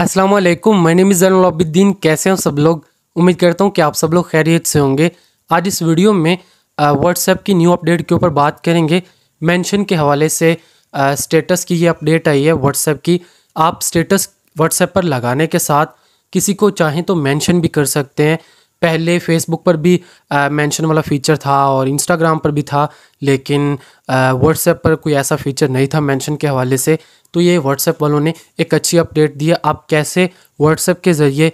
अस्सलाम वालेकुम मैं नेम इज़ कैसे हैं सब लोग उम्मीद करता हूँ कि आप सब लोग खैरियत से होंगे आज इस वीडियो में व्हाट्सएप की न्यू अपडेट के ऊपर बात करेंगे मेंशन के हवाले से स्टेटस की ये अपडेट आई है व्हाट्सएप की आप स्टेटस व्हाट्सएप पर लगाने के साथ किसी को चाहें तो मेंशन भी कर सकते हैं पहले फेसबुक पर भी मेंशन वाला फ़ीचर था और इंस्टाग्राम पर भी था लेकिन व्हाट्सएप पर कोई ऐसा फ़ीचर नहीं था मेंशन के हवाले से तो ये व्हाट्सएप वालों ने एक अच्छी अपडेट दी है आप कैसे व्हाट्सएप के ज़रिए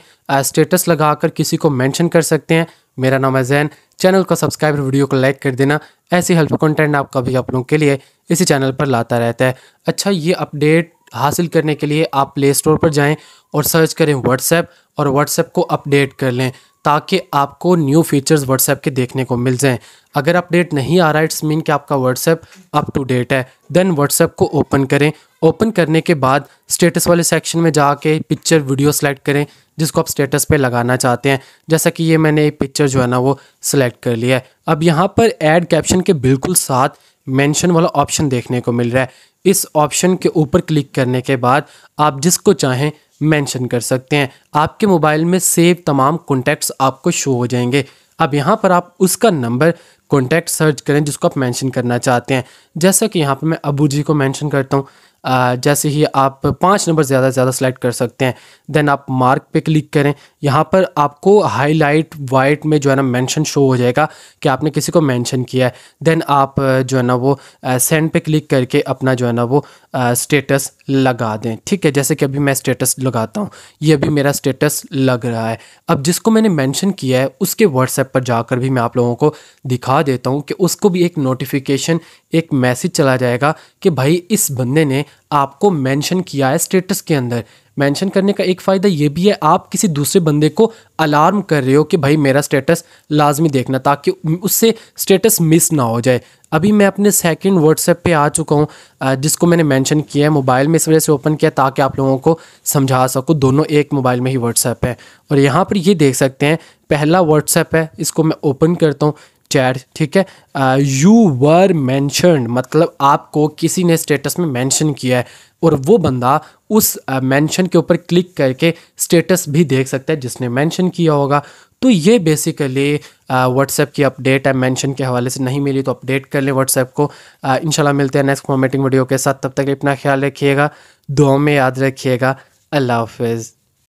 स्टेटस लगा कर किसी को मेंशन कर सकते हैं मेरा नाम है जैन चैनल को सब्सक्राइब और वीडियो को लाइक कर देना ऐसी हेल्प कंटेंट आप कभी आप लोगों के लिए इसी चैनल पर लाता रहता है अच्छा ये अपडेट हासिल करने के लिए आप प्ले स्टोर पर जाएं और सर्च करें व्हाट्सएप और व्हाट्सएप को अपडेट कर लें ताकि आपको न्यू फीचर्स व्हाट्सएप के देखने को मिल जाएँ अगर अपडेट नहीं आ रहा है इट्स मीन कि आपका व्हाट्सएप अप टू डेट है देन व्हाट्सएप को ओपन करें ओपन करने के बाद स्टेटस वाले सेक्शन में जाके पिक्चर वीडियो सेलेक्ट करें जिसको आप स्टेटस पे लगाना चाहते हैं जैसा कि ये मैंने एक पिक्चर जो है ना वो सिलेक्ट कर लिया है अब यहाँ पर एड कैप्शन के बिल्कुल साथ मैंशन वाला ऑप्शन देखने को मिल रहा है इस ऑप्शन के ऊपर क्लिक करने के बाद आप जिसको चाहें मेंशन कर सकते हैं आपके मोबाइल में सेव तमाम कॉन्टैक्ट्स आपको शो हो जाएंगे अब यहाँ पर आप उसका नंबर कॉन्टैक्ट सर्च करें जिसको आप मेंशन करना चाहते हैं जैसा कि यहाँ पर मैं अबू जी को मेंशन करता हूँ जैसे ही आप पाँच नंबर ज़्यादा से ज़्यादा सेलेक्ट कर सकते हैं देन आप मार्क पे क्लिक करें यहाँ पर आपको हाईलाइट वाइट में जो है ना मेंशन शो हो जाएगा कि आपने किसी को मेंशन किया है देन आप जो है ना वो सेंड पे क्लिक करके अपना जो है ना वो स्टेटस लगा दें ठीक है जैसे कि अभी मैं स्टेटस लगाता हूँ ये अभी मेरा स्टेटस लग रहा है अब जिसको मैंने मैंशन किया है उसके व्हाट्सएप पर जाकर भी मैं आप लोगों को दिखा देता हूँ कि उसको भी एक नोटिफिकेशन एक मैसेज चला जाएगा कि भाई इस बंदे ने आपको मेंशन किया है स्टेटस के अंदर मेंशन करने का एक फ़ायदा ये भी है आप किसी दूसरे बंदे को अलार्म कर रहे हो कि भाई मेरा स्टेटस लाजमी देखना ताकि उससे स्टेटस मिस ना हो जाए अभी मैं अपने सेकंड व्हाट्सएप पे आ चुका हूँ जिसको मैंने मेंशन किया है मोबाइल में इस वजह से ओपन किया ताकि आप लोगों को समझा सको दोनों एक मोबाइल में ही व्हाट्सएप है और यहाँ पर ये देख सकते हैं पहला व्हाट्सएप है इसको मैं ओपन करता हूँ चैट ठीक है यू वर मैंशनड मतलब आपको किसी ने स्टेटस में मैंशन किया है और वो बंदा उस मैंशन के ऊपर क्लिक करके स्टेटस भी देख सकता है जिसने मैंशन किया होगा तो ये बेसिकली व्हाट्सएप की अपडेट है मेंशन के हवाले से नहीं मिली तो अपडेट कर लें व्हाट्सएप को इनशाला मिलते हैं नेक्स्ट फॉर्मेटिंग वीडियो के साथ तब तक अपना ख्याल रखिएगा दुआ में याद रखिएगा अल्लाह हाफिज़